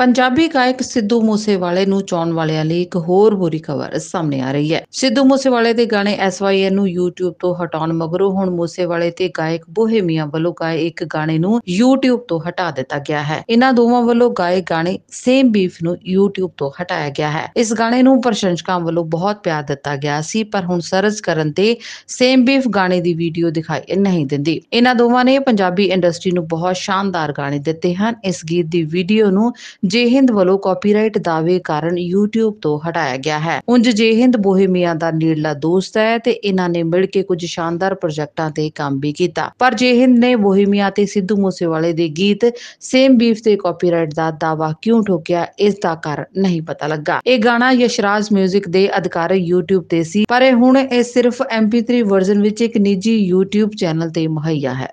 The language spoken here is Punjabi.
ਪੰਜਾਬੀ ਗਾਇਕ ਸਿੱਧੂ ਮੂਸੇਵਾਲੇ ਨੂੰ ਚੋਣ ਵਾਲਿਆਂ ਲਈ ਇੱਕ ਹੋਰ ਬੁਰੀ ਖਬਰ ਸਾਹਮਣੇ ਆ ਰਹੀ ਹੈ ਸਿੱਧੂ ਮੂਸੇਵਾਲੇ ਦੇ ਗਾਣੇ ਐਸਵਾਈਐਨ ਨੂੰ YouTube ਤੋਂ ਹਟਾਉਣ ਮਗਰੋਂ ਹੁਣ ਮੂਸੇਵਾਲੇ ਤੇ ਗਾਇਕ ਬੋਹੇਮੀਆਂ ਵੱਲੋਂ ਗਾਏ ਇੱਕ ਗਾਣੇ ਨੂੰ YouTube ਤੋਂ ਹਟਾ ਦਿੱਤਾ ਗਿਆ ਹੈ ਇਹਨਾਂ ਦੋਵਾਂ ਵੱਲੋਂ ਗਾਏ ਗਾਣੇ ਸੇਮ ਬੀਫ ਨੂੰ YouTube ਤੋਂ ਹਟਾਇਆ ਗਿਆ ਹੈ ਇਸ ਗਾਣੇ ਨੂੰ ਪ੍ਰਸ਼ੰਸਕਾਂ ਵੱਲੋਂ ਬਹੁਤ ਪਿਆਰ ਦਿੱਤਾ ਗਿਆ ਸੀ ਪਰ ਹੁਣ ਸਰਚ ਕਰਨ ਤੇ ਸੇਮ ਬੀਫ ਗਾਣੇ ਦੀ ਵੀਡੀਓ ਦਿਖਾਈ ਨਹੀਂ ਦਿੰਦੀ ਇਹਨਾਂ ਦੋਵਾਂ ਨੇ ਪੰਜਾਬੀ ਇੰਡਸਟਰੀ ਨੂੰ ਬਹੁਤ ਸ਼ਾਨਦਾਰ ਗਾਣੇ ਦਿੱਤੇ ਹਨ ਇਸ ਗੀਤ ਦੀ ਵੀਡੀਓ ਨੂੰ ਜੇਹਿੰਦ ਵੱਲੋਂ ਕਾਪੀਰਾਈਟ ਦਾਅਵੇ ਕਾਰਨ YouTube ਤੋਂ ਹਟਾਇਆ ਗਿਆ ਹੈ ਉੰਜ ਜੇਹਿੰਦ ਬੋਹੇਮੀਆ ਦਾ ਨੇੜਲਾ ਦੋਸਤ ਹੈ ਤੇ ਇਹਨਾਂ ਨੇ ਮਿਲ ਕੇ ਕੁਝ ਸ਼ਾਨਦਾਰ ਪ੍ਰੋਜੈਕਟਾਂ ਤੇ ਕੰਮ ਵੀ ਕੀਤਾ ਪਰ ਜੇਹਿੰਦ ਨੇ ਬੋਹੇਮੀਆ ਤੇ ਸਿੱਧੂ ਮੂਸੇਵਾਲੇ ਦੇ ਗੀਤ ਸੇਮ ਬੀਫ ਤੇ ਕਾਪੀਰਾਈਟ ਦਾ ਦਾਅਵਾ ਕਿਉਂ ਠੋਕਿਆ ਇਸ ਦਾ ਕਾਰਨ ਨਹੀਂ ਪਤਾ ਲੱਗਾ ਇਹ ਗਾਣਾ ਯਸ਼ਰਾਜ 뮤직 ਦੇ ਅਧਿਕਾਰ YouTube ਤੇ ਸੀ ਪਰ ਹੁਣ ਇਹ ਸਿਰਫ MP3 ਵਰਜ਼ਨ ਵਿੱਚ ਇੱਕ ਨਿੱਜੀ YouTube ਚੈਨਲ ਤੇ ਮੁਹੱਈਆ ਹੈ